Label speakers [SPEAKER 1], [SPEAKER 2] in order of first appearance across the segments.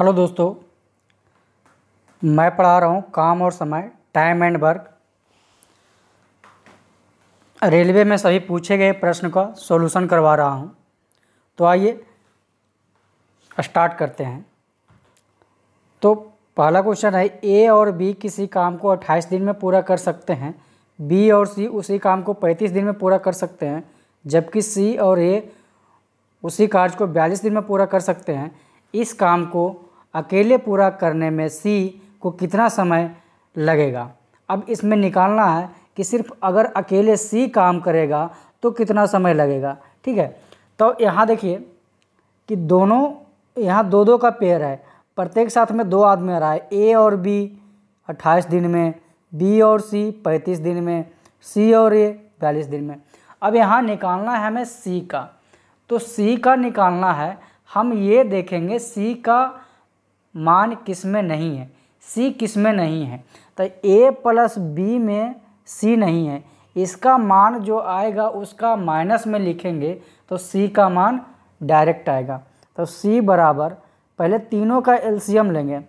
[SPEAKER 1] Hello दोस्तों मैं पढ़ा रहा हूँ काम और समय टाइम एंड वर्क रेलवे में सभी पूछे गए प्रश्न का सॉल्यूशन करवा रहा हूँ तो आइए स्टार्ट करते हैं तो पहला क्वेश्चन है ए और बी किसी काम को 28 दिन में पूरा कर सकते हैं बी और सी उसी काम को 35 दिन में पूरा कर सकते हैं जबकि सी और ए उसी कार्य को 42 दिन में पूरा कर सकते हैं इस काम को अकेले पूरा करने में सी को कितना समय लगेगा अब इसमें निकालना है कि सिर्फ अगर अकेले सी काम करेगा तो कितना समय लगेगा ठीक है तो यहाँ देखिए कि दोनों यहाँ दो दो का पेयर है प्रत्येक साथ में दो आदमी आ रहा है ए और बी अट्ठाईस दिन में बी और सी पैंतीस दिन में सी और ए बयालीस दिन में अब यहाँ निकालना है हमें सी का तो सी का निकालना है हम ये देखेंगे सी का मान किस में नहीं है सी किस में नहीं है तो ए प्लस बी में सी नहीं है इसका मान जो आएगा उसका माइनस में लिखेंगे तो सी का मान डायरेक्ट आएगा तो सी बराबर पहले तीनों का एलसीएम लेंगे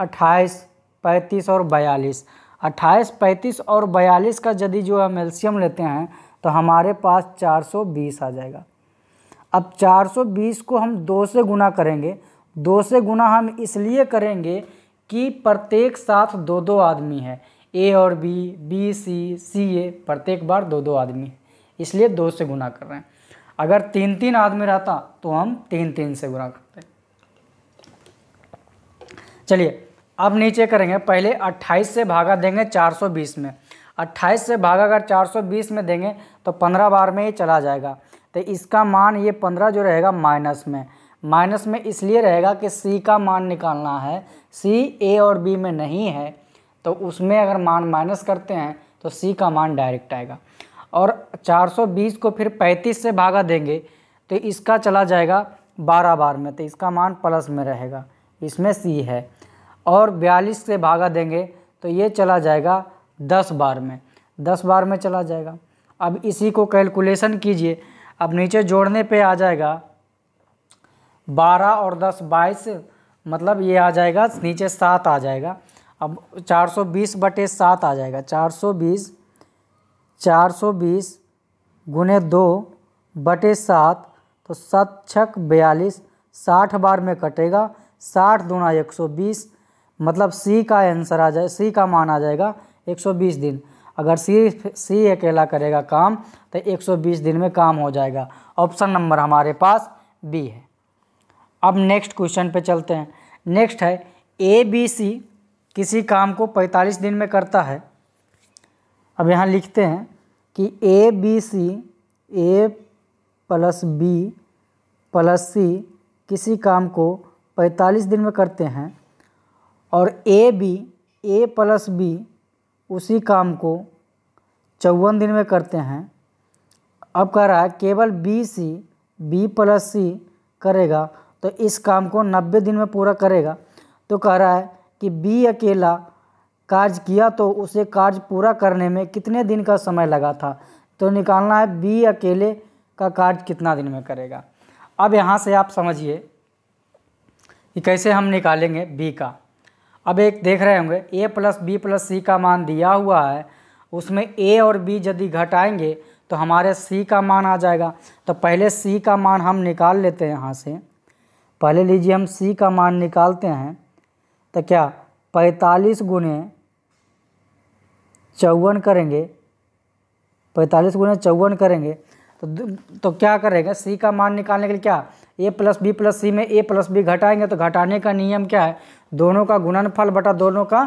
[SPEAKER 1] अट्ठाईस पैंतीस और बयालीस अट्ठाईस पैंतीस और बयालीस का यदि जो हम एल्शियम लेते हैं तो हमारे पास 420 आ जाएगा अब 420 को हम दो से गुना करेंगे दो से गुना हम इसलिए करेंगे कि प्रत्येक साथ दो दो आदमी है ए और बी बी सी सी ए प्रत्येक बार दो दो आदमी है इसलिए दो से गुना कर रहे हैं अगर तीन तीन आदमी रहता तो हम तीन तीन से गुना करते चलिए अब नीचे करेंगे पहले 28 से भागा देंगे 420 में 28 से भागा अगर 420 में देंगे तो 15 बार में ये चला जाएगा तो इसका मान ये 15 जो रहेगा माइनस में माइनस में इसलिए रहेगा कि सी का मान निकालना है सी ए और बी में नहीं है तो उसमें अगर मान माइनस करते हैं तो सी का मान डायरेक्ट आएगा और 420 को फिर 35 से भागा देंगे तो इसका चला जाएगा 12 बार में तो इसका मान प्लस में रहेगा इसमें सी है और 42 से भागा देंगे तो ये चला जाएगा 10 बार में 10 बार में चला जाएगा अब इसी को कैलकुलेशन कीजिए अब नीचे जोड़ने पे आ जाएगा बारह और दस बाईस मतलब ये आ जाएगा नीचे सात आ जाएगा अब चार सौ बीस बटे सात आ जाएगा चार सौ बीस चार सौ बीस गुने दो बटे सात तो सत छक बयालीस साठ बार में कटेगा साठ दुना एक सौ बीस मतलब सी का आंसर आ जाए सी का मान आ जाएगा एक सौ बीस दिन अगर सी सी अकेला करेगा काम तो एक सौ बीस दिन में काम हो जाएगा ऑप्शन नंबर हमारे पास बी है अब नेक्स्ट क्वेश्चन पे चलते हैं नेक्स्ट है ए बी सी किसी काम को 45 दिन में करता है अब यहाँ लिखते हैं कि A B C A plus B plus C किसी काम को 45 दिन में करते हैं और A B A plus B उसी काम को चौवन दिन में करते हैं अब कह रहा है केवल B C B plus C करेगा तो इस काम को नब्बे दिन में पूरा करेगा तो कह रहा है कि बी अकेला कार्य किया तो उसे कार्य पूरा करने में कितने दिन का समय लगा था तो निकालना है बी अकेले का कार्य कितना दिन में करेगा अब यहाँ से आप समझिए कि कैसे हम निकालेंगे बी का अब एक देख रहे होंगे A plus B plus C का मान दिया हुआ है उसमें ए और बी यदि घटाएंगे तो हमारे सी का मान आ जाएगा तो पहले सी का मान हम निकाल लेते हैं यहाँ से पहले लीजिए हम सी का मान निकालते हैं तो क्या पैंतालीस गुने चौवन करेंगे पैंतालीस गुने चौवन करेंगे तो तो क्या करेंगे सी का मान निकालने के लिए क्या A plus B plus C में ए प्लस बी घटाएंगे तो घटाने का नियम क्या है दोनों का गुणनफल बटा दोनों का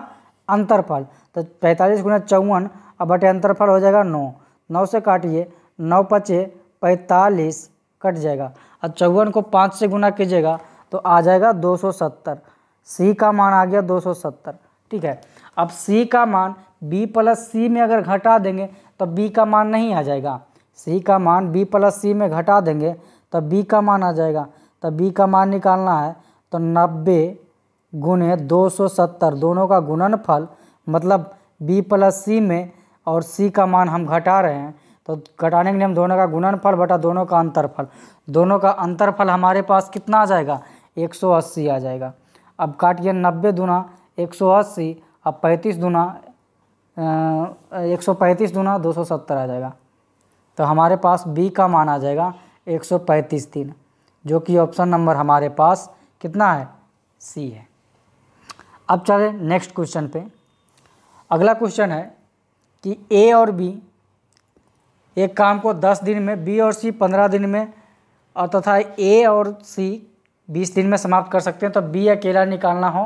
[SPEAKER 1] अंतरफल तो पैंतालीस गुना चौवन और बटे अंतरफल हो जाएगा नौ नौ से काटिए नौ पचे पैंतालीस कट जाएगा और चौवन को पाँच से गुना कीजिएगा तो आ जाएगा 270 सी का मान आ गया 270 ठीक है अब सी का मान बी प्लस सी में अगर घटा देंगे तो बी का मान नहीं आ जाएगा सी का मान बी प्लस सी में घटा देंगे तो बी का मान आ जाएगा तो बी का मान निकालना है तो नब्बे गुने दो दोनों का गुणनफल मतलब बी प्लस सी में और सी का मान हम घटा रहे हैं तो घटाने के लिए हम दोनों का गुणनफल बटा दोनों का अंतरफल दोनों का अंतरफल हमारे पास कितना आ जाएगा 180 आ जाएगा अब काटिए नब्बे दुना 180 अब पैंतीस दुना एक सौ पैंतीस दुना दो सौ सत्तर आ जाएगा तो हमारे पास बी का मान आ जाएगा एक सौ पैंतीस तीन जो कि ऑप्शन नंबर हमारे पास कितना है सी है अब चलें नेक्स्ट क्वेश्चन पे अगला क्वेश्चन है कि ए और बी एक काम को दस दिन में बी और सी पंद्रह दिन में और तथा ए और सी बीस दिन में समाप्त कर सकते हैं तो बी अकेला निकालना हो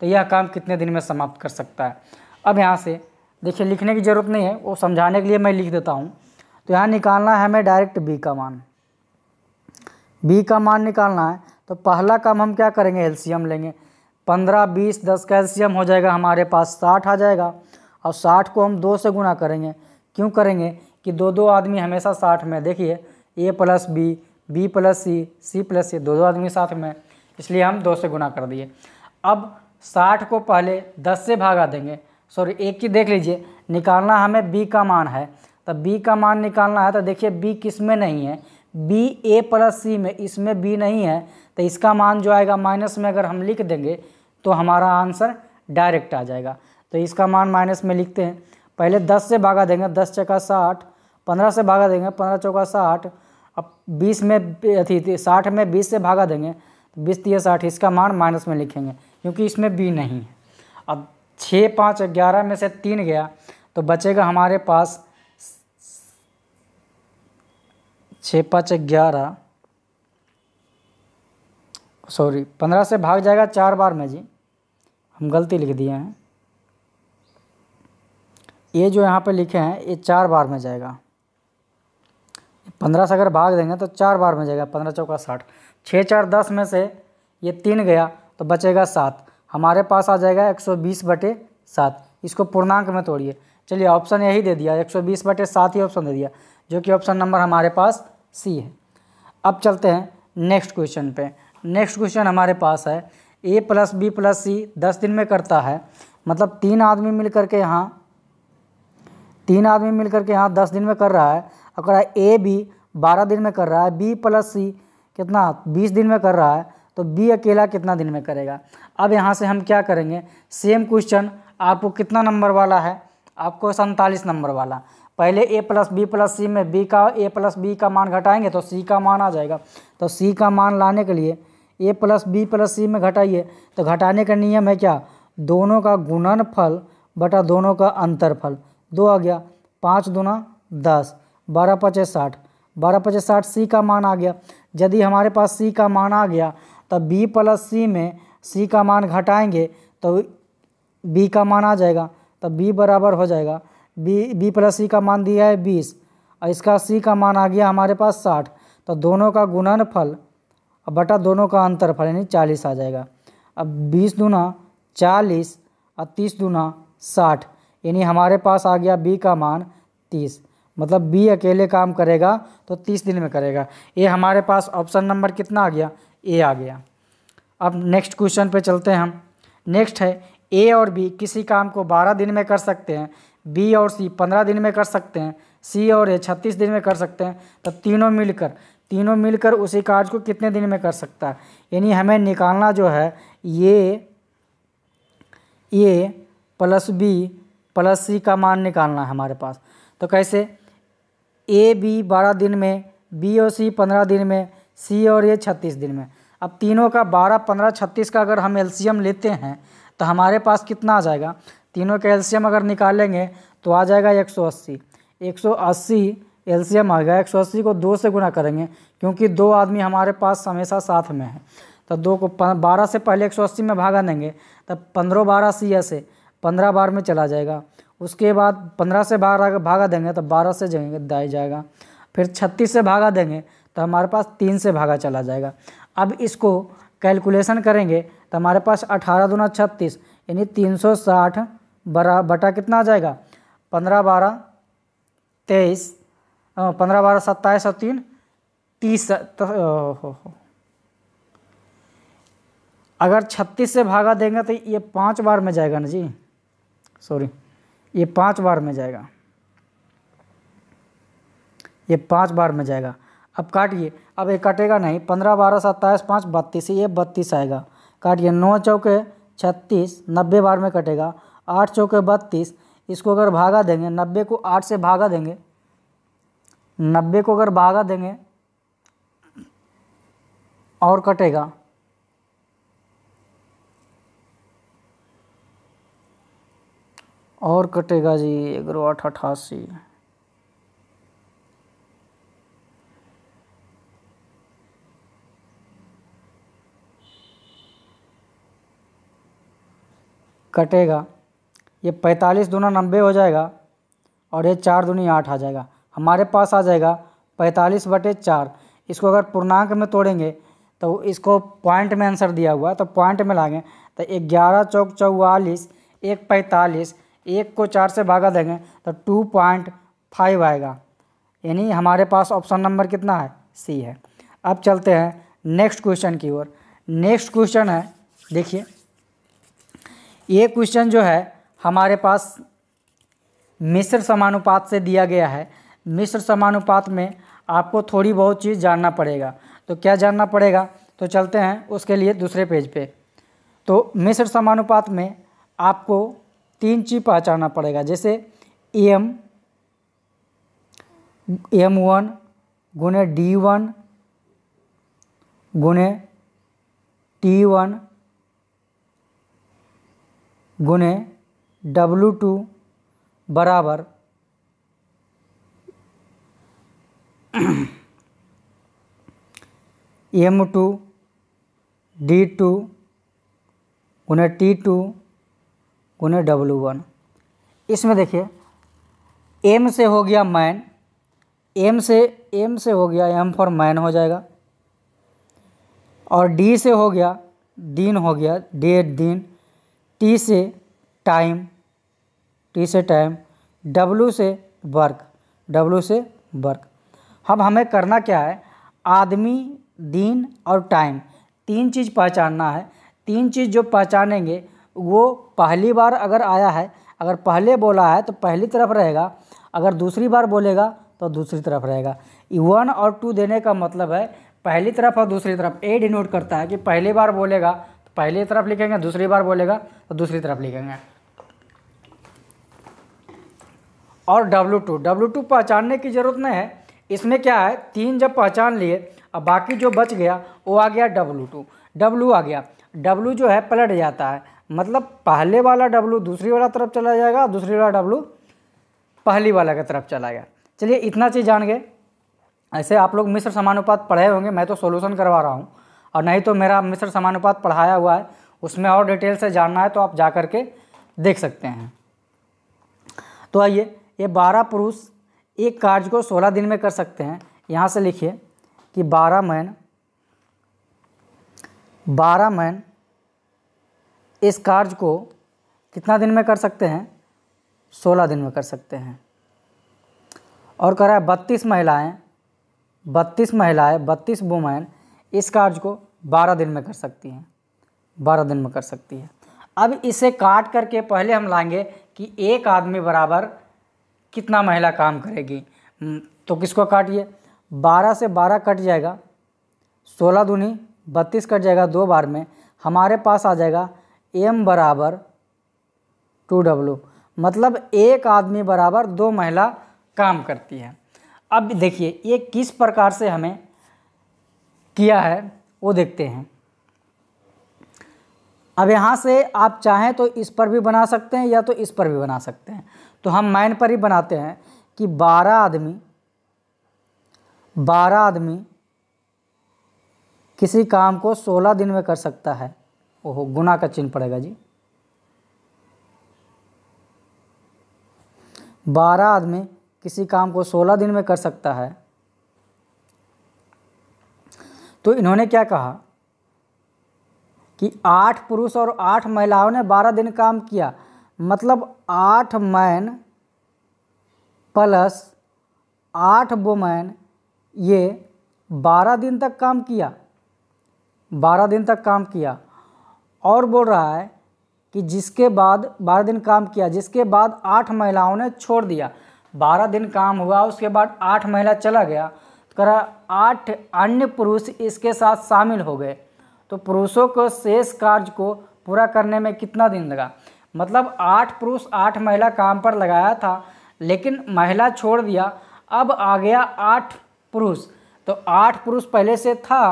[SPEAKER 1] तो यह काम कितने दिन में समाप्त कर सकता है अब यहाँ से देखिए लिखने की ज़रूरत नहीं है वो समझाने के लिए मैं लिख देता हूँ तो यहाँ निकालना है हमें डायरेक्ट बी का मान बी का मान निकालना है तो पहला काम हम क्या करेंगे एल्शियम लेंगे पंद्रह बीस दस का एल्शियम हो जाएगा हमारे पास साठ आ जाएगा और साठ को हम दो से गुना करेंगे क्यों करेंगे कि दो दो आदमी हमेशा साठ में देखिए A plus B B plus C C plus C दो दो आदमी साथ में इसलिए हम दो से गुना कर दिए अब साठ को पहले दस से भागा देंगे सॉरी एक की देख लीजिए निकालना हमें बी का मान है तो बी का मान निकालना है तो देखिए बी किस में नहीं है बी ए प्लस सी में इसमें बी नहीं है तो इसका मान जो आएगा माइनस में अगर हम लिख देंगे तो हमारा आंसर डायरेक्ट आ जाएगा तो इसका मान माइनस में लिखते हैं पहले दस से भागा देंगे दस चका साठ पंद्रह से भागा देंगे पंद्रह चौका साठ अब बीस में अथी साठ में बीस से भागा देंगे तो बीस तीस साठ इसका मान माइनस में लिखेंगे क्योंकि इसमें बी नहीं है अब छः पाँच ग्यारह में से तीन गया तो बचेगा हमारे पास छः पाँच ग्यारह सॉरी पंद्रह से भाग जाएगा चार बार में जी हम गलती लिख दिए हैं ये जो यहाँ पे लिखे हैं ये चार बार में जाएगा पंद्रह से अगर भाग देंगे तो चार बार में जाएगा पंद्रह चौका साठ छः चार दस में से ये तीन गया तो बचेगा सात हमारे पास आ जाएगा एक सौ बीस बटे सात इसको पूर्णांक में तोड़िए चलिए ऑप्शन यही दे दिया एक सौ बीस बटे सात ही ऑप्शन दे दिया जो कि ऑप्शन नंबर हमारे पास सी है अब चलते हैं नेक्स्ट क्वेश्चन पे नेक्स्ट क्वेश्चन हमारे पास है A plus B plus C दस दिन में करता है मतलब तीन आदमी मिल करके यहाँ तीन आदमी मिल करके यहाँ दस दिन में कर रहा है अगर ए बी बारह दिन में कर रहा है बी प्लस सी कितना बीस दिन में कर रहा है तो बी अकेला कितना दिन में करेगा अब यहाँ से हम क्या करेंगे सेम क्वेश्चन आपको कितना नंबर वाला है आपको सैंतालीस नंबर वाला पहले A plus B plus C में बी का ए प्लस बी का मान घटाएंगे तो सी का मान आ जाएगा तो सी का मान लाने के लिए A plus B plus C में घटाइए तो घटाने का नियम है क्या दोनों का गुणनफल बटा दोनों का अंतरफल दो आ गया पाँच दुना दस बारह पचे साठ बारह पचास साठ सी का मान आ गया यदि हमारे पास सी का मान आ गया तब तो बी प्लस सी में सी का मान घटाएंगे तो बी का मान आ जाएगा तब तो बी बराबर हो जाएगा बी बी प्लस सी का मान दिया है बीस और इसका सी का मान आ गया हमारे पास साठ तो दोनों का गुणनफल बटा दोनों का अंतरफल यानी चालीस आ जाएगा अब बीस दूना चालीस और तीस दूना साठ यानी हमारे पास आ गया बी का मान तीस मतलब बी अकेले काम करेगा तो तीस दिन में करेगा ये हमारे पास ऑप्शन नंबर कितना आ गया ए आ गया अब नेक्स्ट क्वेश्चन पे चलते हैं हम नेक्स्ट है ए और बी किसी काम को बारह दिन में कर सकते हैं बी और सी पंद्रह दिन में कर सकते हैं सी और ए छत्तीस दिन में कर सकते हैं तब तो तीनों मिलकर तीनों मिलकर उसी कार्य को कितने दिन में कर सकता है यानी हमें निकालना जो है ये A plus B plus C का मान निकालना है हमारे पास तो कैसे ए बी बारह दिन में बी और सी पंद्रह दिन में सी और ए छत्तीस दिन में अब तीनों का बारह पंद्रह छत्तीस का अगर हम एल्शियम लेते हैं तो हमारे पास कितना आ जाएगा तीनों का एल्शियम अगर निकालेंगे तो आ जाएगा एक सौ अस्सी एक सौ अस्सी एल्शियम आ गया एक सौ अस्सी को दो से गुना करेंगे क्योंकि दो आदमी हमारे पास हमेशा साथ में है तो दो को बारह से पहले एक सौ अस्सी में भागा देंगे तब पंद्रह बारह सी से पंद्रह बार में चला जाएगा उसके बाद पंद्रह से बारह भागा देंगे तो बारह से दाई जाएगा फिर छत्तीस से भागा देंगे तो हमारे पास तीन से भागा चला जाएगा अब इसको कैलकुलेशन करेंगे तो हमारे पास अठारह दूना छत्तीस यानी तीन सौ साठ बरा बटा कितना आ जाएगा पंद्रह बारह तेईस पंद्रह बारह सत्ताईस और तीन तीस तो, हो। अगर छत्तीस से भागा देंगे तो ये पाँच बार में जाएगा ना जी सॉरी ये पाँच बार में जाएगा ये पाँच बार में जाएगा अब काटिए अब ये कटेगा नहीं पंद्रह बारह सत्ताईस पाँच बत्तीस ये बत्तीस आएगा काटिए नौ चौके छत्तीस नब्बे बार में कटेगा आठ चौके बत्तीस इसको अगर भागा देंगे नब्बे को आठ से भागा देंगे नब्बे को अगर भागा देंगे और कटेगा और कटेगा जी एग्रो आठ अठासी कटेगा ये पैंतालीस दूना नब्बे हो जाएगा और ये चार दूनी आठ आ जाएगा हमारे पास आ जाएगा पैंतालीस बटे चार इसको अगर पूर्णांक में तोड़ेंगे तो इसको पॉइंट में आंसर दिया हुआ तो पॉइंट में लागें तो ग्यारह चौक चौवालीस एक पैंतालीस एक को चार से भागा देंगे तो टू पॉइंट फाइव आएगा यानी हमारे पास ऑप्शन नंबर कितना है सी है अब चलते हैं नेक्स्ट क्वेश्चन की ओर नेक्स्ट क्वेश्चन है देखिए ये क्वेश्चन जो है हमारे पास मिश्र समानुपात से दिया गया है मिश्र समानुपात में आपको थोड़ी बहुत चीज़ जानना पड़ेगा तो क्या जानना पड़ेगा तो चलते हैं उसके लिए दूसरे पेज पे तो मिश्र समानुपात में आपको तीन चीज पहचानना पड़ेगा जैसे एम एम वन गुने डी वन गुने टी वन गुने डब्लू टू बराबर एम टू डी टू गुने टी टू उन्हें डब्लू वन इसमें देखिए एम से हो गया मैन एम से एम से हो गया एम फॉर मैन हो जाएगा और डी से हो गया दिन हो गया डेट दिन टी से टाइम टी से टाइम डब्लू से वर्क डब्लू से वर्क अब हमें करना क्या है आदमी दिन और टाइम तीन चीज़ पहचानना है तीन चीज़ जो पहचानेंगे वो पहली बार अगर आया है अगर पहले बोला है तो पहली तरफ रहेगा अगर दूसरी बार बोलेगा तो दूसरी तरफ रहेगा वन और टू देने का मतलब है पहली तरफ और दूसरी तरफ ए डिनोट करता है कि पहली बार बोलेगा तो पहली तरफ लिखेंगे दूसरी बार बोलेगा तो दूसरी तरफ लिखेंगे और डब्लू टू डब्लू टू पहचानने की ज़रूरत नहीं है इसमें क्या है तीन जब पहचान लिए अब बाकी जो बच गया वो आ गया डब्लू टू डब्लू आ गया डब्लू जो है पलट जाता है मतलब पहले वाला डब्लू दूसरी वाला तरफ चला जाएगा दूसरी वाला डब्लू पहली वाला की तरफ चला गया चलिए इतना चीज़ जान गए ऐसे आप लोग मिश्र समानुपात पढ़े होंगे मैं तो सोल्यूशन करवा रहा हूँ और नहीं तो मेरा मिश्र समानुपात पढ़ाया हुआ है उसमें और डिटेल से जानना है तो आप जा कर के देख सकते हैं तो आइए ये बारह पुरुष एक कार्य को सोलह दिन में कर सकते हैं यहाँ से लिखिए कि बारह मैन बारह मैन इस कार्य को कितना दिन में कर सकते हैं सोलह दिन में कर सकते हैं और कह रहा है बत्तीस महिलाएँ बत्तीस महिलाएं बत्तीस वुमेन इस कार्य को बारह दिन में कर सकती हैं बारह दिन में कर सकती है अब इसे काट करके पहले हम लाएंगे कि एक आदमी बराबर कितना महिला काम करेगी हम्म, तो किसको काटिए बारह से बारह कट जाएगा सोलह दूनी बत्तीस कट जाएगा दो बार में हमारे पास आ जाएगा एम बराबर टू डब्लू मतलब एक आदमी बराबर दो महिला काम करती है अब देखिए ये किस प्रकार से हमें किया है वो देखते हैं अब यहाँ से आप चाहें तो इस पर भी बना सकते हैं या तो इस पर भी बना सकते हैं तो हम माइन पर ही बनाते हैं कि बारह आदमी बारह आदमी किसी काम को सोलह दिन में कर सकता है ओहो गुना का चिन्ह पड़ेगा जी बारह आदमी किसी काम को सोलह दिन में कर सकता है तो इन्होंने क्या कहा कि आठ पुरुष और आठ महिलाओं ने बारह दिन काम किया मतलब आठ मैन प्लस आठ वोमैन ये बारह दिन तक काम किया बारह दिन तक काम किया और बोल रहा है कि जिसके बाद बारह दिन काम किया जिसके बाद आठ महिलाओं ने छोड़ दिया बारह दिन काम हुआ उसके बाद आठ महिला चला गया तो करा आठ अन्य पुरुष इसके साथ शामिल हो गए तो पुरुषों को शेष कार्य को पूरा करने में कितना दिन लगा मतलब आठ पुरुष आठ महिला काम पर लगाया था लेकिन महिला छोड़ दिया अब आ गया आठ पुरुष तो आठ पुरुष पहले से था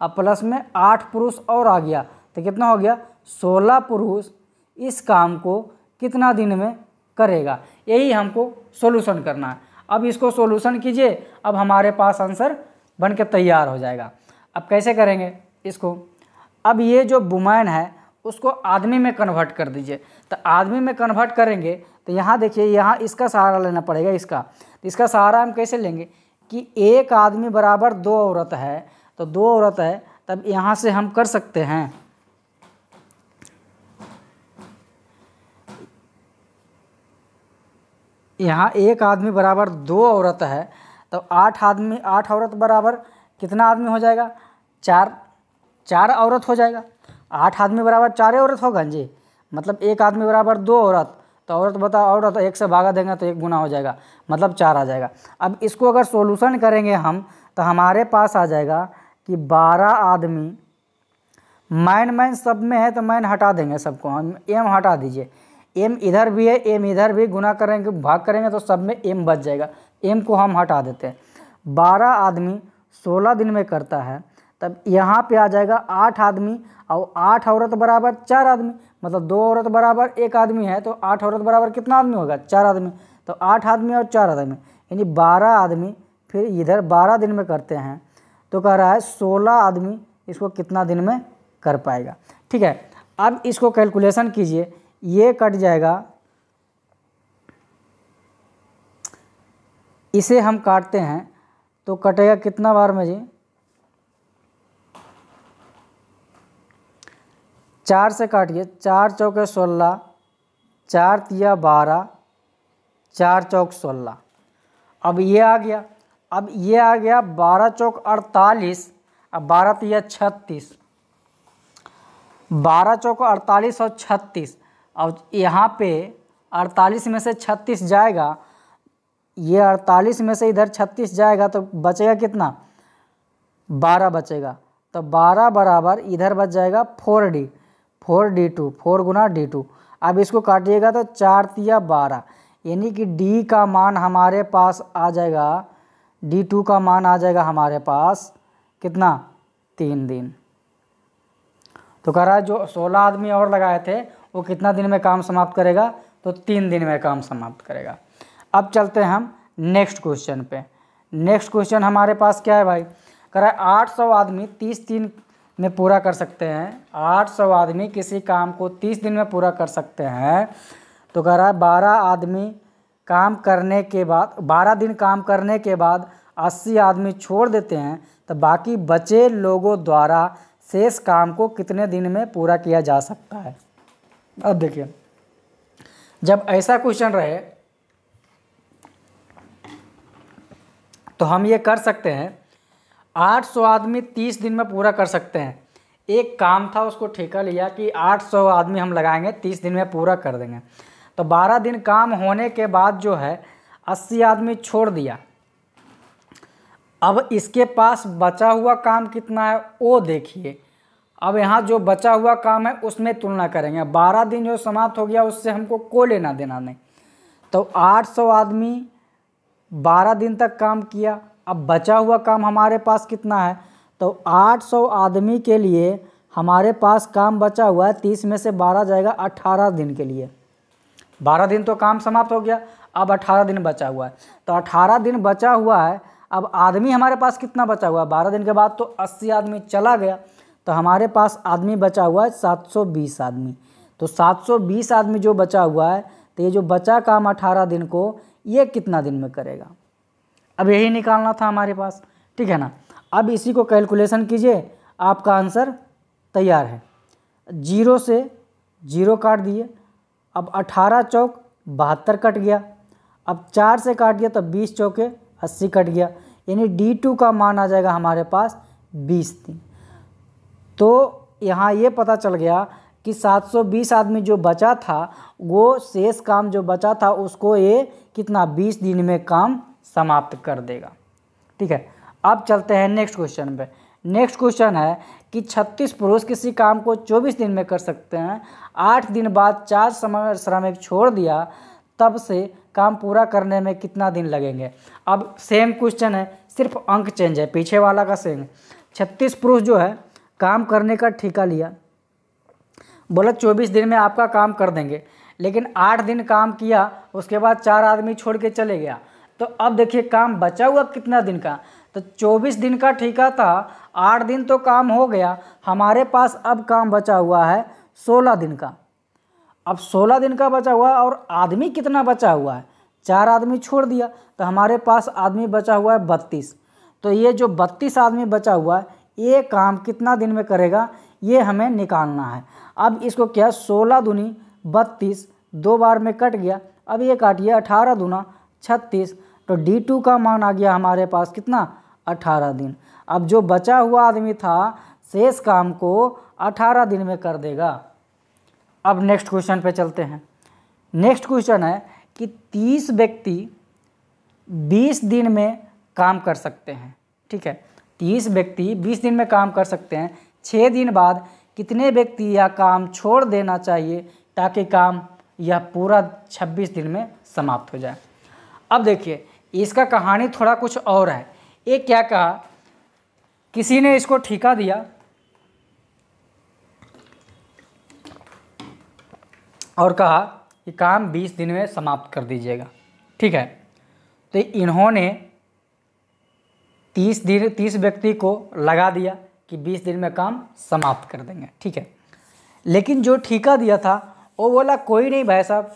[SPEAKER 1] अब प्लस में आठ पुरुष और आ गया तो कितना हो गया सोलह पुरुष इस काम को कितना दिन में करेगा यही हमको सोल्यूशन करना है अब इसको सोल्यूशन कीजिए अब हमारे पास आंसर बन के तैयार हो जाएगा अब कैसे करेंगे इसको अब ये जो वुमैन है उसको आदमी में कन्वर्ट कर दीजिए तो आदमी में कन्वर्ट करेंगे तो यहाँ देखिए यहाँ इसका सहारा लेना पड़ेगा इसका तो इसका सहारा हम कैसे लेंगे कि एक आदमी बराबर दो औरत है तो दो औरत है तब यहाँ से हम कर सकते हैं यहाँ एक आदमी बराबर दो औरत है तो आठ आदमी आठ औरत बराबर कितना आदमी हो जाएगा चार चार औरत हो जाएगा आठ आदमी बराबर चार औरत होगा जी मतलब एक आदमी बराबर दो औरत तो औरत बता औरत एक से भागा देंगे तो एक गुना हो जाएगा मतलब चार आ जाएगा अब इसको अगर सोल्यूशन करेंगे हम तो हमारे पास आ जाएगा कि बारह आदमी मैन मैन सब में है तो मैन हटा देंगे सबको हम एम हटा दीजिए एम इधर भी है एम इधर भी गुना करेंगे भाग करेंगे तो सब में एम बच जाएगा एम को हम हटा देते हैं बारह आदमी सोलह दिन में करता है तब यहाँ पे आ जाएगा आठ आदमी और आठ औरत बराबर चार आदमी मतलब दो औरत बराबर एक आदमी है तो आठ औरत बराबर कितना आदमी होगा चार आदमी तो आठ आदमी और चार आदमी यानी बारह आदमी फिर इधर बारह दिन में करते हैं तो कह रहा है सोलह आदमी इसको कितना दिन में कर पाएगा ठीक है अब इसको कैलकुलेशन कीजिए ये कट जाएगा इसे हम काटते हैं तो कटेगा कितना बार में जी चार से काटिए चार चौके सोलह चार तिया बारह चार चौक सोलह अब ये आ गया अब ये आ गया बारह चौक अड़तालीस अब बारह तिया छत्तीस बारह चौक अड़तालीस और छत्तीस और यहाँ पे 48 में से 36 जाएगा ये 48 में से इधर 36 जाएगा तो बचेगा कितना 12 बचेगा तो 12 बराबर इधर बच जाएगा 4d 4d2 4 फोर गुना डी अब इसको काटिएगा तो चार तिया बारह यानी कि d का मान हमारे पास आ जाएगा d2 का मान आ जाएगा हमारे पास कितना तीन दिन तो कह रहा है जो सोलह आदमी और लगाए थे वो कितना दिन में काम समाप्त करेगा तो तीन दिन में काम समाप्त करेगा अब चलते हैं हम नेक्स्ट क्वेश्चन पे नेक्स्ट क्वेश्चन हमारे पास क्या है भाई करा आठ सौ आदमी तीस दिन में पूरा कर सकते हैं आठ सौ आदमी किसी काम को तीस दिन में पूरा कर सकते हैं तो कह रहा है बारह आदमी काम करने के बाद बारह दिन काम करने के बाद अस्सी आदमी छोड़ देते हैं तो बाकी बचे लोगों द्वारा शेष काम को कितने दिन में पूरा किया जा सकता है अब देखिए जब ऐसा क्वेश्चन रहे तो हम ये कर सकते हैं 800 आदमी 30 दिन में पूरा कर सकते हैं एक काम था उसको ठेका लिया कि 800 आदमी हम लगाएंगे 30 दिन में पूरा कर देंगे तो 12 दिन काम होने के बाद जो है 80 आदमी छोड़ दिया अब इसके पास बचा हुआ काम कितना है वो देखिए अब यहाँ जो बचा हुआ काम है उसमें तुलना करेंगे बारह दिन जो समाप्त हो गया उससे हमको को लेना देना नहीं तो आठ सौ आदमी बारह दिन तक काम किया अब बचा हुआ काम हमारे पास कितना है तो आठ सौ आदमी के लिए हमारे पास काम बचा हुआ है तीस में से बारह जाएगा अट्ठारह दिन के लिए बारह दिन तो काम समाप्त हो गया अब अट्ठारह दिन बचा हुआ है तो अट्ठारह दिन बचा हुआ है अब आदमी हमारे पास कितना बचा हुआ है बारह दिन के बाद तो अस्सी आदमी चला गया तो हमारे पास आदमी बचा हुआ है 720 आदमी तो 720 आदमी जो बचा हुआ है तो ये जो बचा काम अठारह दिन को ये कितना दिन में करेगा अब यही निकालना था हमारे पास ठीक है ना अब इसी को कैलकुलेशन कीजिए आपका आंसर तैयार है जीरो से जीरो काट दिए अब अठारह चौक बहत्तर कट गया अब चार से काट दिया तो बीस चौके अस्सी कट गया यानी डी टू का मान आ जाएगा हमारे पास बीस दिन तो यहाँ ये पता चल गया कि 720 आदमी जो बचा था वो शेष काम जो बचा था उसको ये कितना 20 दिन में काम समाप्त कर देगा ठीक है अब चलते हैं नेक्स्ट क्वेश्चन पे नेक्स्ट क्वेश्चन है कि 36 पुरुष किसी काम को 24 दिन में कर सकते हैं आठ दिन बाद चार समय श्रमिक छोड़ दिया तब से काम पूरा करने में कितना दिन लगेंगे अब सेम क्वेश्चन है सिर्फ अंक चेंज है पीछे वाला का सेम छत्तीस पुरुष जो है काम करने का ठेका लिया बोला चौबीस दिन में आपका काम कर देंगे लेकिन आठ दिन काम किया उसके बाद चार आदमी छोड़ के चले गया तो अब देखिए काम बचा हुआ कितना दिन का तो चौबीस दिन का ठेका था आठ दिन तो काम हो गया हमारे पास अब काम बचा हुआ है सोलह दिन का अब सोलह दिन का बचा हुआ और आदमी कितना बचा हुआ है चार आदमी छोड़ दिया तो हमारे पास आदमी बचा हुआ है बत्तीस तो ये जो बत्तीस आदमी बचा हुआ है ये काम कितना दिन में करेगा ये हमें निकालना है अब इसको क्या सोलह दुनी बत्तीस दो बार में कट गया अब ये काटिए अठारह दुना छत्तीस तो डी टू का मान आ गया हमारे पास कितना अठारह दिन अब जो बचा हुआ आदमी था शेष काम को अठारह दिन में कर देगा अब नेक्स्ट क्वेश्चन पे चलते हैं नेक्स्ट क्वेश्चन है कि तीस व्यक्ति बीस दिन में काम कर सकते हैं ठीक है तीस व्यक्ति बीस दिन में काम कर सकते हैं छः दिन बाद कितने व्यक्ति यह काम छोड़ देना चाहिए ताकि काम यह पूरा छब्बीस दिन में समाप्त हो जाए अब देखिए इसका कहानी थोड़ा कुछ और है ये क्या कहा किसी ने इसको ठीका दिया और कहा कि काम 20 दिन में समाप्त कर दीजिएगा ठीक है तो इन्होंने तीस दिन तीस व्यक्ति को लगा दिया कि बीस दिन में काम समाप्त कर देंगे ठीक है लेकिन जो ठीका दिया था वो बोला कोई नहीं भाई साहब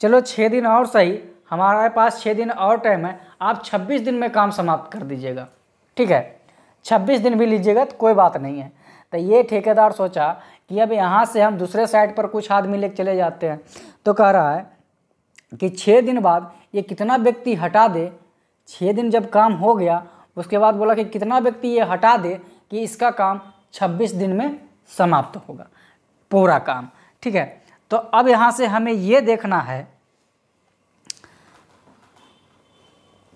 [SPEAKER 1] चलो छः दिन और सही हमारे पास छः दिन और टाइम है आप छब्बीस दिन में काम समाप्त कर दीजिएगा ठीक है छब्बीस दिन भी लीजिएगा तो कोई बात नहीं है तो ये ठेकेदार सोचा कि अब यहाँ से हम दूसरे साइड पर कुछ आदमी लेकर चले जाते हैं तो कह रहा है कि छः दिन बाद ये कितना व्यक्ति हटा दे छः दिन जब काम हो गया उसके बाद बोला कि कितना व्यक्ति ये हटा दे कि इसका काम 26 दिन में समाप्त होगा पूरा काम ठीक है तो अब यहाँ से हमें ये देखना है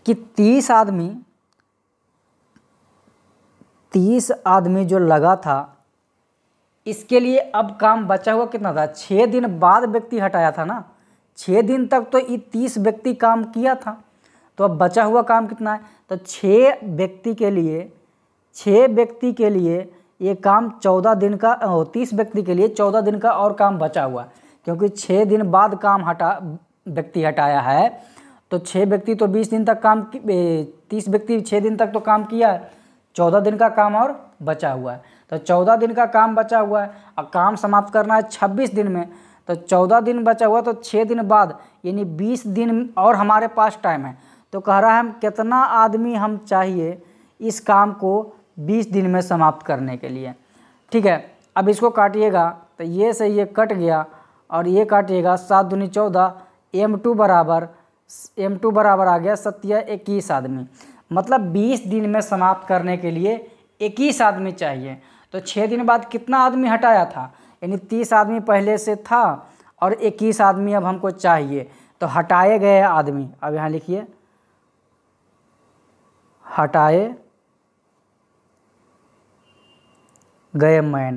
[SPEAKER 1] कि 30 आदमी 30 आदमी जो लगा था इसके लिए अब काम बचा हुआ कितना था छः दिन बाद व्यक्ति हटाया था ना छः दिन तक तो ये तीस व्यक्ति काम किया था तो अब बचा हुआ काम कितना है तो छः व्यक्ति के लिए छः व्यक्ति के लिए ये काम चौदह दिन का तीस व्यक्ति के लिए चौदह दिन का और काम बचा हुआ क्योंकि छः दिन बाद काम हटा व्यक्ति हटाया है तो छः व्यक्ति तो बीस दिन तक काम तीस व्यक्ति छः दिन तक तो काम किया है चौदह दिन का काम और बचा हुआ है तो चौदह दिन का काम बचा हुआ है और काम समाप्त करना है छब्बीस दिन में तो चौदह दिन बचा हुआ तो छः दिन बाद यानी बीस दिन और हमारे पास टाइम है तो कह रहा है हम कितना आदमी हम चाहिए इस काम को 20 दिन में समाप्त करने के लिए ठीक है अब इसको काटिएगा तो ये से ये कट गया और ये काटिएगा सात दूनी चौदह एम टू बराबर एम टू बराबर आ गया सत्य इक्कीस आदमी मतलब 20 दिन में समाप्त करने के लिए इक्कीस आदमी चाहिए तो छः दिन बाद कितना आदमी हटाया था यानी तीस आदमी पहले से था और इक्कीस आदमी अब हमको चाहिए तो हटाए गए आदमी अब यहाँ लिखिए हटाए गए मैन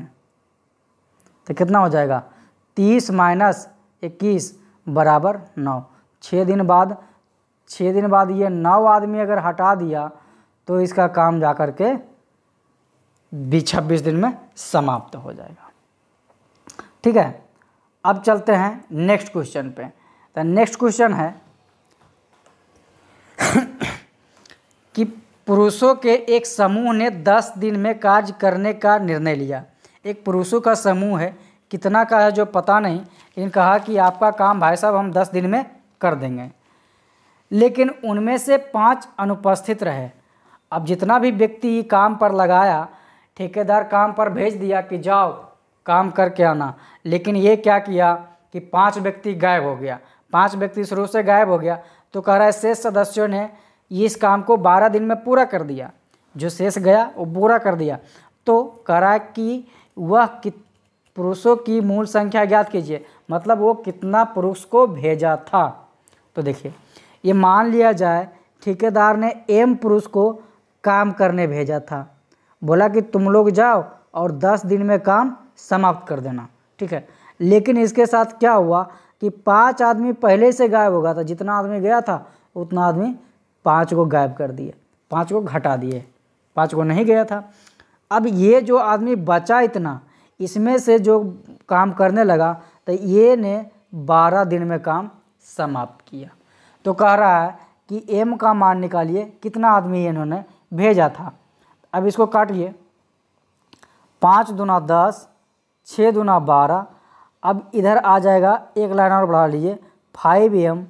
[SPEAKER 1] तो कितना हो जाएगा तीस माइनस इक्कीस बराबर नौ छः दिन बाद छः दिन बाद ये नौ आदमी अगर हटा दिया तो इसका काम जा कर के बीस छब्बीस दिन में समाप्त हो जाएगा ठीक है अब चलते हैं नेक्स्ट क्वेश्चन पे तो नेक्स्ट क्वेश्चन है कि पुरुषों के एक समूह ने दस दिन में कार्य करने का निर्णय लिया एक पुरुषों का समूह है कितना का है जो पता नहीं लेकिन कहा कि आपका काम भाई साहब हम दस दिन में कर देंगे लेकिन उनमें से पांच अनुपस्थित रहे अब जितना भी व्यक्ति काम पर लगाया ठेकेदार काम पर भेज दिया कि जाओ काम करके आना लेकिन ये क्या किया कि पांच व्यक्ति गायब हो गया पांच व्यक्ति शुरू से गायब हो गया तो कह रहा है शेष सदस्यों ने ये इस काम को बारह दिन में पूरा कर दिया जो शेष गया वो पूरा कर दिया तो करा कि वह कि पुरुषों की मूल संख्या ज्ञात कीजिए मतलब वो कितना पुरुष को भेजा था तो देखिए ये मान लिया जाए ठेकेदार ने एम पुरुष को काम करने भेजा था बोला कि तुम लोग जाओ और दस दिन में काम समाप्त कर देना ठीक है लेकिन इसके साथ क्या हुआ कि पांच आदमी पहले से गायब हो गया था जितना आदमी गया था उतना आदमी पाँच को गायब कर दिए पाँच को घटा दिए पाँच को नहीं गया था अब ये जो आदमी बचा इतना इसमें से जो काम करने लगा तो ये ने बारह दिन में काम समाप्त किया तो कह रहा है कि एम का मान निकालिए कितना आदमी इन्होंने भेजा था अब इसको काटिए पाँच दुना दस छः दुना बारह अब इधर आ जाएगा एक लाइन और बढ़ा लीजिए फाइव एम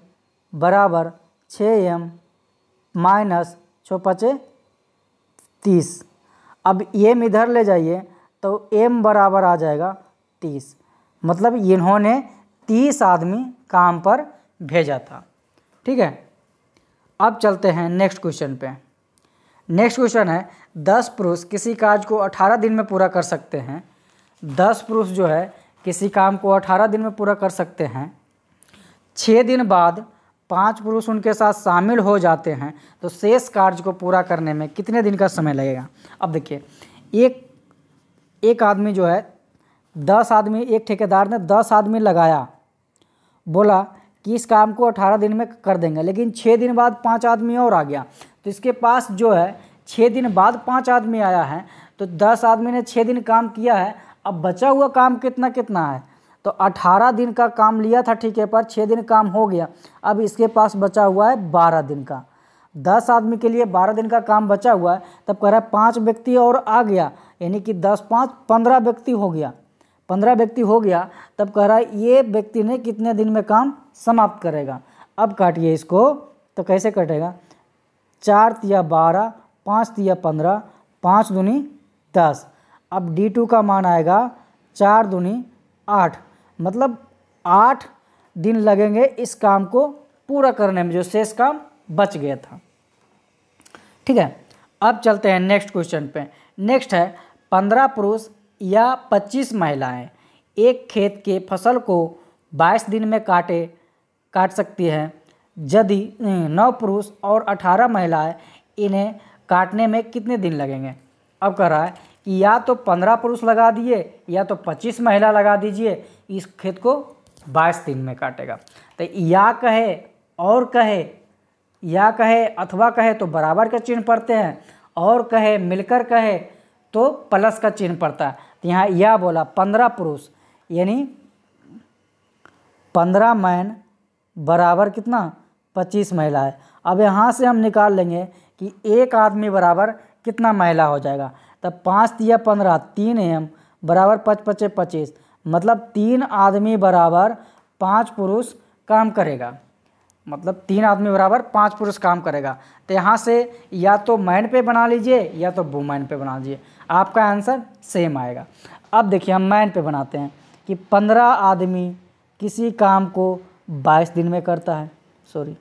[SPEAKER 1] बराबर छः एम माइनस छः पचे तीस अब एम इधर ले जाइए तो एम बराबर आ जाएगा तीस मतलब इन्होंने तीस आदमी काम पर भेजा था ठीक है अब चलते हैं नेक्स्ट क्वेश्चन पे नेक्स्ट क्वेश्चन है दस पुरुष किसी काज को अठारह दिन में पूरा कर सकते हैं दस पुरुष जो है किसी काम को अठारह दिन में पूरा कर सकते हैं छः दिन बाद पांच पुरुष उनके साथ शामिल हो जाते हैं तो शेष कार्य को पूरा करने में कितने दिन का समय लगेगा अब देखिए एक एक आदमी जो है दस आदमी एक ठेकेदार ने दस आदमी लगाया बोला कि इस काम को अठारह दिन में कर देंगे लेकिन छः दिन बाद पाँच आदमी और आ गया तो इसके पास जो है छः दिन बाद पाँच आदमी आया है तो दस आदमी ने छः दिन काम किया है अब बचा हुआ काम कितना कितना है तो 18 दिन का काम लिया था ठेके पर छः दिन काम हो गया अब इसके पास बचा हुआ है बारह दिन का दस आदमी के लिए बारह दिन का काम बचा हुआ है तब कह रहा है पाँच व्यक्ति और आ गया यानी कि दस पाँच पंद्रह व्यक्ति हो गया पंद्रह व्यक्ति हो गया तब कह रहा है ये व्यक्ति ने कितने दिन में काम समाप्त करेगा अब काटिए इसको तो कैसे कटेगा चार तिया बारह पाँच या पंद्रह पाँच दुनी दस अब डी टू का मान आएगा चार दुनी आठ मतलब आठ दिन लगेंगे इस काम को पूरा करने में जो शेष काम बच गया था ठीक है अब चलते हैं नेक्स्ट क्वेश्चन पे नेक्स्ट है पंद्रह पुरुष या पच्चीस महिलाएं एक खेत के फसल को बाईस दिन में काटे काट सकती हैं यदि हम्म, नौ पुरुष और अठारह महिलाएं इन्हें काटने में कितने दिन लगेंगे अब कह रहा है कि या तो पंद्रह पुरुष लगा दिए या तो पच्चीस महिला लगा दीजिए इस खेत को बाईस दिन में काटेगा तो या कहे और कहे या कहे अथवा कहे तो बराबर का चिन्ह पड़ते हैं और कहे मिलकर कहे तो प्लस का चिन्ह पड़ता है तो यहाँ या बोला पंद्रह पुरुष यानी पंद्रह मैन बराबर कितना पच्चीस महिला है अब यहाँ से हम निकाल लेंगे कि एक आदमी बराबर कितना महिला हो जाएगा तब तो पाँच दिया पंद्रह तीन एम बराबर पच पचे पच्चीस मतलब तीन आदमी बराबर पाँच पुरुष काम करेगा मतलब तीन आदमी बराबर पाँच पुरुष काम करेगा तो यहाँ से या तो मैन पे बना लीजिए या तो वुमैन पे बना लीजिए आपका आंसर सेम आएगा अब देखिए हम मैन पे बनाते हैं कि पंद्रह आदमी किसी काम को बाईस दिन में करता है सॉरी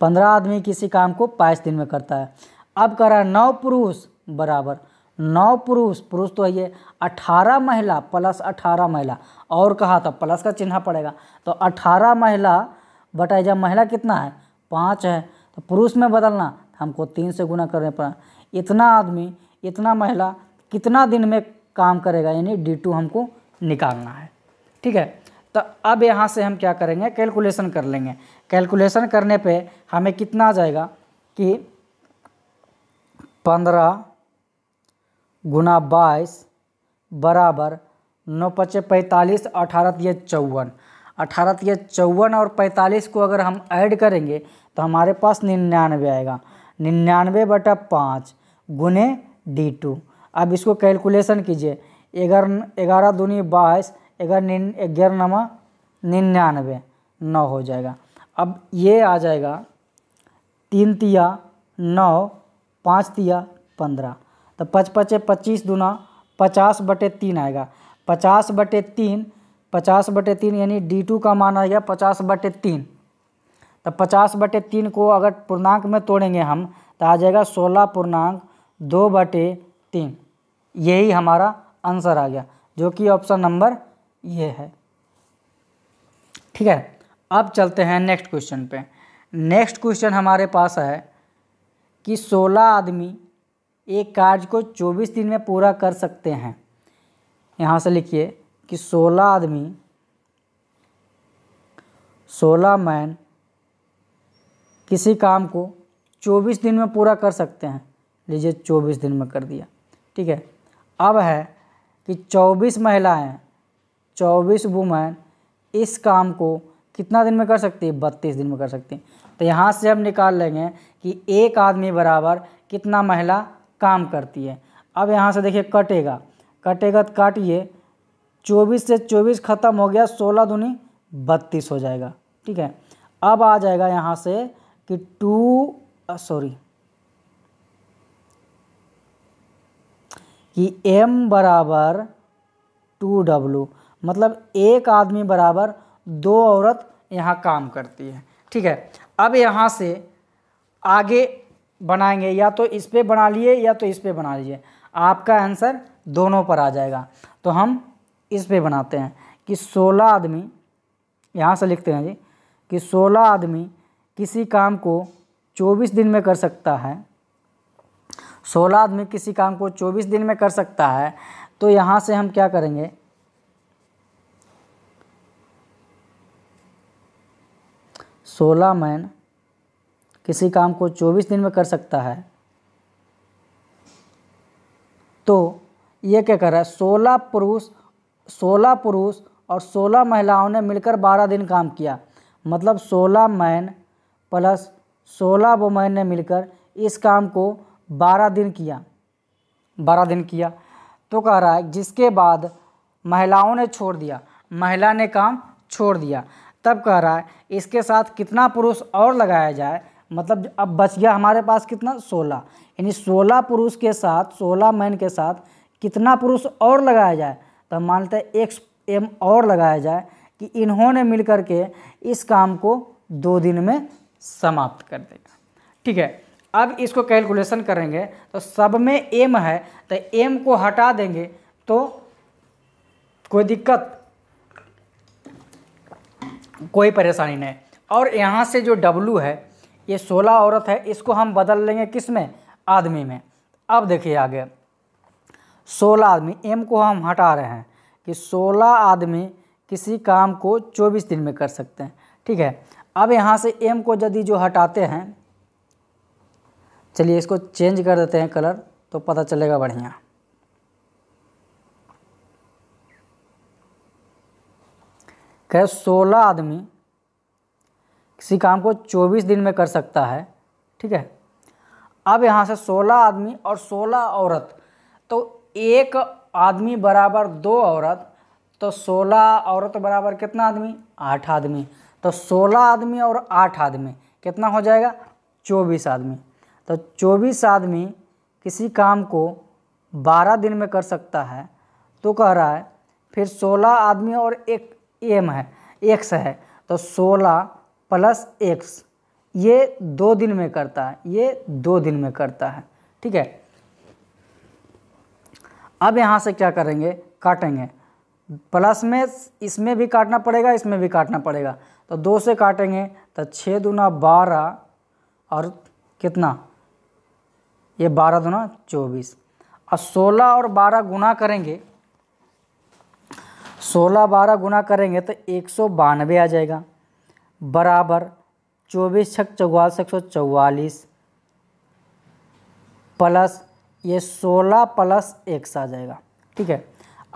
[SPEAKER 1] पंद्रह आदमी किसी काम को बाईस दिन में करता है अब करा नौ पुरुष बराबर नौ पुरुष पुरुष तो है अठारह महिला प्लस अठारह महिला और कहा तो प्लस का चिन्ह पड़ेगा तो अठारह महिला बटाई जब महिला कितना है पाँच है तो पुरुष में बदलना हमको तीन से गुना करने पड़ा इतना आदमी इतना महिला कितना दिन में काम करेगा यानी डी टू हमको निकालना है ठीक है तो अब यहाँ से हम क्या करेंगे कैलकुलेशन कर लेंगे कैलकुलेशन करने पे हमें कितना आ जाएगा कि पंद्रह गुना बाईस बराबर नौ पचे पैंतालीस अठारह तीय चौवन अठारह तीय चौवन और पैंतालीस को अगर हम ऐड करेंगे तो हमारे पास निन्यानवे आएगा निन्यानवे बटा पाँच गुने डी टू अब इसको कैलकुलेशन कीजिए ग्यारह ग्यारह दूनी बाईस ग्यारह ग्यारह नवा निन्यानवे नौ हो जाएगा अब ये आ जाएगा तीन तिया नौ पाँच तिया पंद्रह तो पच पचे पच्चीस दुना पचास बटे तीन आएगा पचास बटे तीन पचास बटे तीन यानी डी टू का मान आएगा पचास बटे तीन तो पचास बटे तीन को अगर पूर्णांक में तोड़ेंगे हम तो आ जाएगा सोलह पूर्णांक दो बटे तीन यही हमारा आंसर आ गया जो कि ऑप्शन नंबर ये है ठीक है अब चलते हैं नेक्स्ट क्वेश्चन पे नेक्स्ट क्वेश्चन हमारे पास है कि सोलह आदमी एक कार्य को 24 दिन में पूरा कर सकते हैं यहाँ से लिखिए कि 16 आदमी 16 मैन किसी काम को 24 दिन में पूरा कर सकते हैं लीजिए 24 दिन में कर दिया ठीक है अब है कि 24 महिलाएं 24 वुमेन इस काम को कितना दिन में कर सकती है बत्तीस दिन में कर सकती है तो यहाँ से हम निकाल लेंगे कि एक आदमी बराबर कितना महिला काम करती है अब यहाँ से देखिए कटेगा कटेगा तो काटिए चौबीस से चौबीस ख़त्म हो गया सोलह दूनी बत्तीस हो जाएगा ठीक है अब आ जाएगा यहाँ से कि टू सॉरी कि m बराबर टू डब्लू मतलब एक आदमी बराबर दो औरत यहाँ काम करती है ठीक है अब यहाँ से आगे बनाएंगे या तो इस पर बना लिए या तो इस पर बना लीजिए आपका आंसर दोनों पर आ जाएगा तो हम इस पर बनाते हैं कि सोलह आदमी यहाँ से लिखते हैं जी कि सोलह आदमी किसी काम को चौबीस दिन में कर सकता है सोलह आदमी किसी काम को चौबीस दिन में कर सकता है तो यहाँ से हम क्या करेंगे सोलह मैन किसी काम को 24 दिन में कर सकता है तो ये क्या कर रहा है सोलह पुरुष सोलह पुरुष और सोलह महिलाओं ने मिलकर बारह दिन काम किया मतलब सोलह मैन प्लस सोलह वोमैन ने मिलकर इस काम को बारह दिन किया बारह दिन किया तो कह रहा है जिसके बाद महिलाओं ने छोड़ दिया महिला ने काम छोड़ दिया तब कह रहा है इसके साथ कितना पुरुष और लगाया जाए मतलब अब बच गया हमारे पास कितना सोलह यानी सोलह पुरुष के साथ सोलह मैन के साथ कितना पुरुष और लगाया जाए तो हम मानते हैं एक्स एम और लगाया जाए कि इन्होंने मिलकर के इस काम को दो दिन में समाप्त कर देगा ठीक है अब इसको कैलकुलेशन करेंगे तो सब में एम है तो एम को हटा देंगे तो कोई दिक्कत कोई परेशानी नहीं और यहाँ से जो डब्लू है ये सोलह औरत है इसको हम बदल लेंगे किस में आदमी में अब देखिए आगे सोलह आदमी एम को हम हटा रहे हैं कि सोलह आदमी किसी काम को चौबीस दिन में कर सकते हैं ठीक है अब यहाँ से एम को यदि जो हटाते हैं चलिए इसको चेंज कर देते हैं कलर तो पता चलेगा बढ़िया कह सोलह आदमी किसी काम को 24 दिन में कर सकता है ठीक है अब यहाँ से 16 आदमी और 16 औरत तो एक आदमी बराबर दो औरत तो 16 औरत बराबर कितना आदमी आठ आदमी तो 16 आदमी और आठ आदमी कितना हो जाएगा 24 आदमी तो 24 आदमी किसी काम को 12 दिन में कर सकता है तो कह रहा है फिर 16 आदमी और एक एम है एक्स है तो सोलह प्लस एक्स ये दो दिन में करता है ये दो दिन में करता है ठीक है अब यहाँ से क्या करेंगे काटेंगे प्लस में इसमें भी काटना पड़ेगा इसमें भी काटना पड़ेगा तो दो से काटेंगे तो छः दूना बारह और कितना ये बारह दूना चौबीस और सोलह और बारह गुना करेंगे सोलह बारह गुना करेंगे तो एक सौ बानवे आ जाएगा बराबर चौबीस छक चौवालीस एक सौ चौवालीस प्लस ये सोलह प्लस एक्स आ जाएगा ठीक है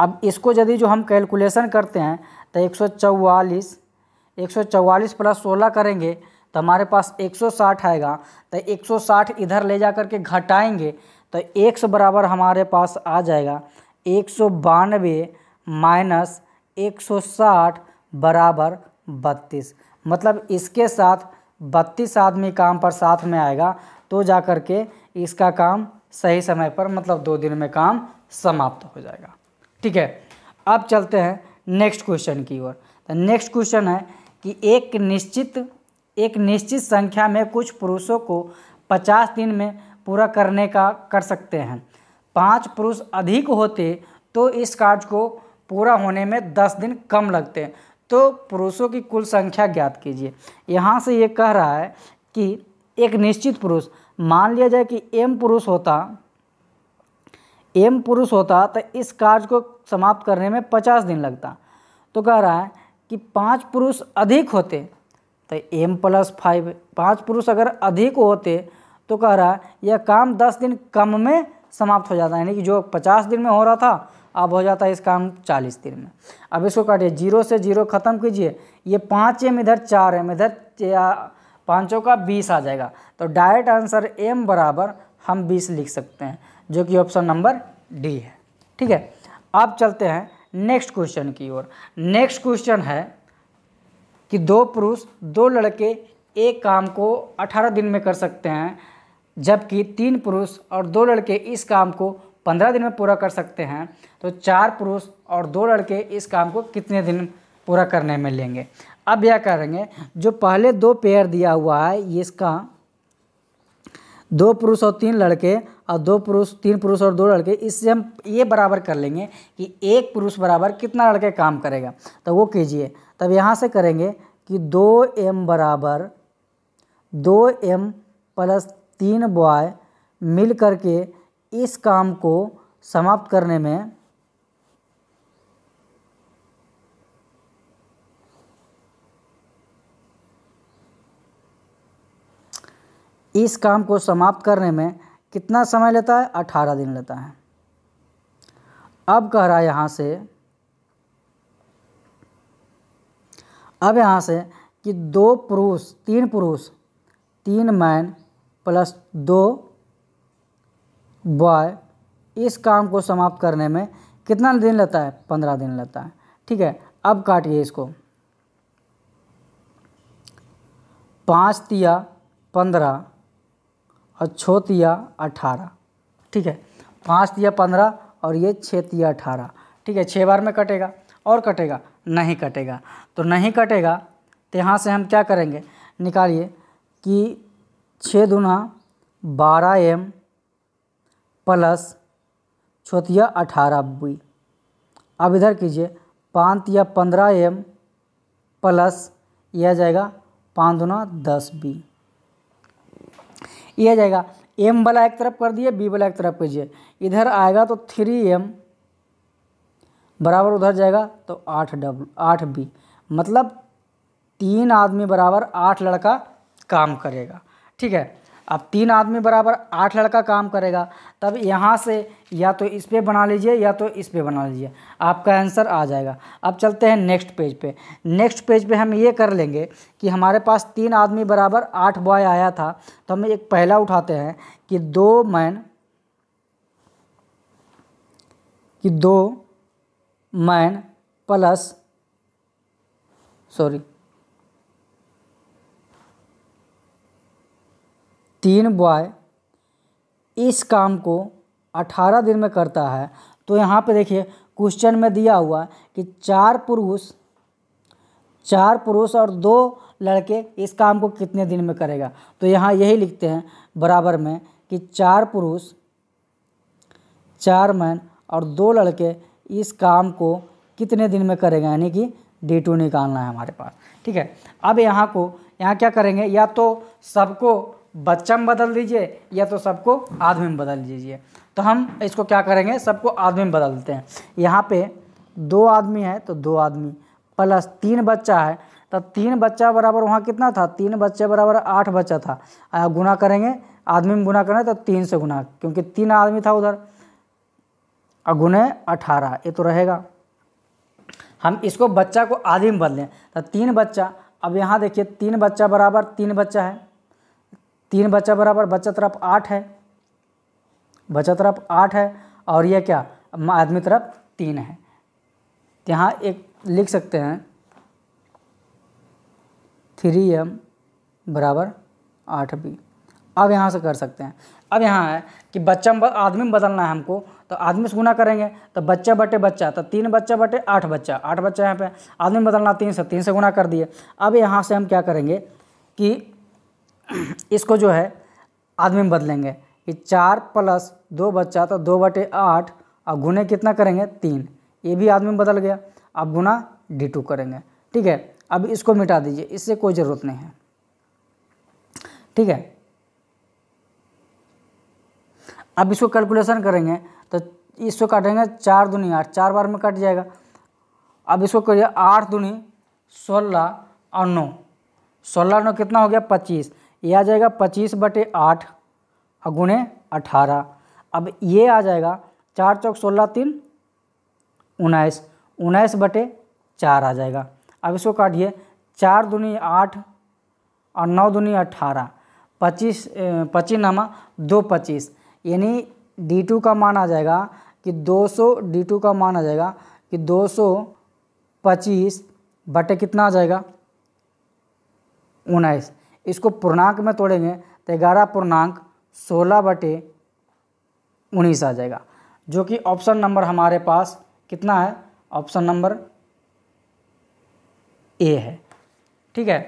[SPEAKER 1] अब इसको यदि जो हम कैलकुलेशन करते हैं तो एक सौ चौवालीस एक सौ चौवालीस प्लस सोलह करेंगे तो हमारे पास 160 आएगा तो 160 इधर ले जा कर के घटाएंगे तो एक बराबर हमारे पास आ जाएगा एक सौ बानवे माइनस एक सौ साठ बराबर बत्तीस मतलब इसके साथ बत्तीस आदमी काम पर साथ में आएगा तो जा कर के इसका काम सही समय पर मतलब दो दिन में काम समाप्त हो जाएगा ठीक है अब चलते हैं नेक्स्ट क्वेश्चन की ओर तो नेक्स्ट क्वेश्चन है कि एक निश्चित एक निश्चित संख्या में कुछ पुरुषों को पचास दिन में पूरा करने का कर सकते हैं पांच पुरुष अधिक होते तो इस कार्य को पूरा होने में दस दिन कम लगते हैं तो पुरुषों की कुल संख्या ज्ञात कीजिए यहाँ से ये कह रहा है कि एक निश्चित पुरुष मान लिया जाए कि एम पुरुष होता एम पुरुष होता तो इस कार्य को समाप्त करने में पचास दिन लगता तो कह रहा है कि पांच पुरुष अधिक होते तो एम प्लस फाइव पाँच पुरुष अगर अधिक होते तो कह रहा है यह काम दस दिन कम में समाप्त हो जाता यानी कि जो पचास दिन में हो रहा था अब हो जाता है इसका हम चालीस दिन में अब इसको काटिए जीरो से जीरो ख़त्म कीजिए ये पाँच एम इधर चार एम इधर पाँचों का बीस आ जाएगा तो डायरेक्ट आंसर एम बराबर हम बीस लिख सकते हैं जो कि ऑप्शन नंबर डी है ठीक है अब चलते हैं नेक्स्ट क्वेश्चन की ओर नेक्स्ट क्वेश्चन है कि दो पुरुष दो लड़के एक काम को अठारह दिन में कर सकते हैं जबकि तीन पुरुष और दो लड़के इस काम को पंद्रह दिन में पूरा कर सकते हैं तो चार पुरुष और दो लड़के इस काम को कितने दिन पूरा करने में लेंगे अब यह करेंगे जो पहले दो पेयर दिया हुआ है इसका दो पुरुष और तीन लड़के और दो पुरुष तीन पुरुष और दो लड़के इससे हम ये बराबर कर लेंगे कि एक पुरुष बराबर कितना लड़के काम करेगा तो वो कीजिए तब यहाँ से करेंगे कि दो एम बराबर दो एम प्लस तीन बॉय मिल करके इस काम को समाप्त करने में इस काम को समाप्त करने में कितना समय लेता है अठारह दिन लेता है अब कह रहा है यहाँ से अब यहाँ से कि दो पुरुष तीन पुरुष तीन मैन प्लस दो बॉय इस काम को समाप्त करने में कितना दिन लगता है पंद्रह दिन लगता है ठीक है अब काटिए इसको पाँच तिया पंद्रह और छः तिया अठारह ठीक है पाँच तिया पंद्रह और ये छः तिया अठारह ठीक है छः बार में कटेगा और कटेगा नहीं कटेगा तो नहीं कटेगा तो यहाँ से हम क्या करेंगे निकालिए कि छः दुना बारह एम प्लस छोतिया अठारह बी अब इधर कीजिए पाँच या पंद्रह एम प्लस यह आ जाएगा पाँच दुना दस बी ये आ जाएगा एम वाला एक तरफ कर दिए बी वाला एक तरफ कीजिए इधर आएगा तो थ्री एम बराबर उधर जाएगा तो आठ डब्ल आठ बी मतलब तीन आदमी बराबर आठ लड़का काम करेगा ठीक है अब तीन आदमी बराबर आठ लड़का काम करेगा तब यहाँ से या तो इस पर बना लीजिए या तो इस पर बना लीजिए आपका आंसर आ जाएगा अब चलते हैं नेक्स्ट पेज पे नेक्स्ट पेज पे हम ये कर लेंगे कि हमारे पास तीन आदमी बराबर आठ बॉय आया था तो हम एक पहला उठाते हैं कि दो मैन कि दो मैन प्लस सॉरी तीन बॉय इस काम को अठारह दिन में करता है तो यहाँ पे देखिए क्वेश्चन में दिया हुआ कि चार पुरुष चार पुरुष और दो लड़के इस काम को कितने दिन में करेगा तो यहाँ यही लिखते हैं बराबर में कि चार पुरुष चार मैन और दो लड़के इस काम को कितने दिन में करेगा यानी कि डे टू निकालना है हमारे पास ठीक है अब यहाँ को यहाँ क्या करेंगे या तो सबको बच्चा में बदल दीजिए या तो सबको आदमी में बदल दीजिए तो हम इसको क्या करेंगे सबको आदमी में बदल देते हैं यहाँ पे दो आदमी है तो दो आदमी प्लस तीन बच्चा है तो तीन बच्चा बराबर वहाँ कितना था तीन बच्चे बराबर आठ बच्चा था गुना करेंगे आदमी में गुना करें तो तीन से गुना क्योंकि तीन आदमी था उधर और गुने अठारह ये तो रहेगा हम इसको बच्चा को आदमी में बदलें तो तीन बच्चा अब यहाँ देखिए तीन बच्चा बराबर तीन बच्चा है तीन बच्चा बराबर बच्चा तरफ आठ है बच्चा तरफ आठ है और यह क्या आदमी तरफ तीन है तो यहाँ एक लिख सकते हैं थ्री एम बराबर आठ बी अब यहाँ से कर सकते हैं अब यहाँ है कि बच्चा आदमी में बदलना है हमको तो आदमी से गुना करेंगे तो बच्चा बटे बच्चा तो तीन बच्चा बटे आठ बच्चा आठ बच्चा यहाँ पे आदमी में बदलना तीन से तीन से गुना कर दिए अब यहाँ से हम क्या करेंगे कि इसको जो है आदमी में बदलेंगे कि चार प्लस दो बच्चा तो दो बटे आठ और गुने कितना करेंगे तीन ये भी आदमी में बदल गया अब गुना डी टू करेंगे ठीक है अब इसको मिटा दीजिए इससे कोई ज़रूरत नहीं है ठीक है अब इसको कैलकुलेशन करेंगे तो इसको काटेंगे चार दुनी आठ चार बार में कट जाएगा अब इसको करिए आठ दूनी सोलह और नौ सोलह नौ कितना हो गया पच्चीस ये आ जाएगा पच्चीस बटे आठ गुणे अठारह अब ये आ जाएगा चार चौक सोलह तीन उन्नीस उन्नीस बटे चार आ जाएगा अब इसको काटिए चार दुनी आठ और नौ दुनी अठारह पच्चीस पच्चीस नामा दो पच्चीस यानी डी टू का मान आ जाएगा कि दो सौ डी टू का मान आ जाएगा कि दो सौ पच्चीस बटे कितना आ जाएगा उन्नीस इसको पूर्णांक में तोड़ेंगे तो ग्यारह पूर्णांक सोलह बटे उन्नीस आ जाएगा जो कि ऑप्शन नंबर हमारे पास कितना है ऑप्शन नंबर ए है ठीक है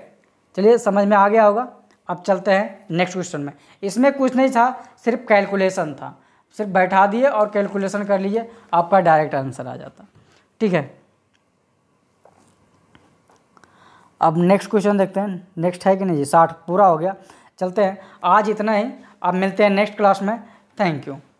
[SPEAKER 1] चलिए समझ में आ गया होगा अब चलते हैं नेक्स्ट क्वेश्चन में इसमें कुछ नहीं था सिर्फ कैलकुलेशन था सिर्फ बैठा दिए और कैलकुलेशन कर लीजिए आपका डायरेक्ट आंसर आ जाता ठीक है अब नेक्स्ट क्वेश्चन देखते हैं नेक्स्ट है कि नहीं जी साठ पूरा हो गया चलते हैं आज इतना ही अब मिलते हैं नेक्स्ट क्लास में थैंक यू